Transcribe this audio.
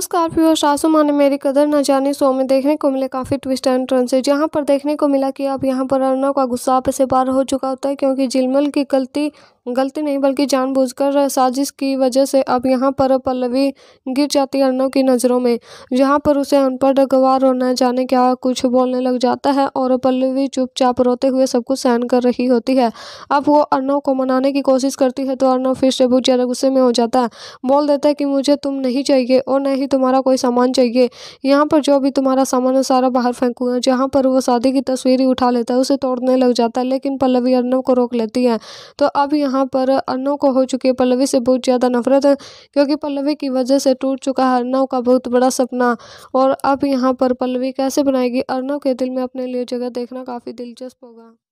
Scorpio और शासुमा ने मेरी कदर न जाने शो में देखने को मिले काफ़ी ट्विस्ट एंड टर्न से जहाँ पर देखने को मिला कि अब यहाँ पर अरुणा का गुस्सा आप से पार हो चुका होता है क्योंकि जिलमल की गलती गलती नहीं बल्कि जानबूझकर साजिश की वजह से अब यहाँ पर पल्लवी गिर जाती है अर्णव की नज़रों में जहाँ पर उसे अनपढ़ गवार और न जाने क्या कुछ बोलने लग जाता है और पल्लवी चुपचाप रोते हुए सब कुछ सहन कर रही होती है अब वो अन्नों को मनाने की कोशिश करती है तो अर्णव फिर से बहुत ज़्यादा गुस्से में हो जाता है बोल देता है कि मुझे तुम नहीं चाहिए और न ही तुम्हारा कोई सामान चाहिए यहाँ पर जो भी तुम्हारा सामान है सारा बाहर फेंकूंगा जहाँ पर वो शादी की तस्वीर ही उठा लेता है उसे तोड़ने लग जाता है लेकिन पल्लवी अर्नव को रोक लेती है तो अब यहाँ यहाँ पर अनु को हो चुकी है पल्लवी से बहुत ज़्यादा नफरत क्योंकि पल्लवी की वजह से टूट चुका है अर्नव का बहुत बड़ा सपना और अब यहाँ पर पल्लवी कैसे बनाएगी अर्नव के दिल में अपने लिए जगह देखना काफ़ी दिलचस्प होगा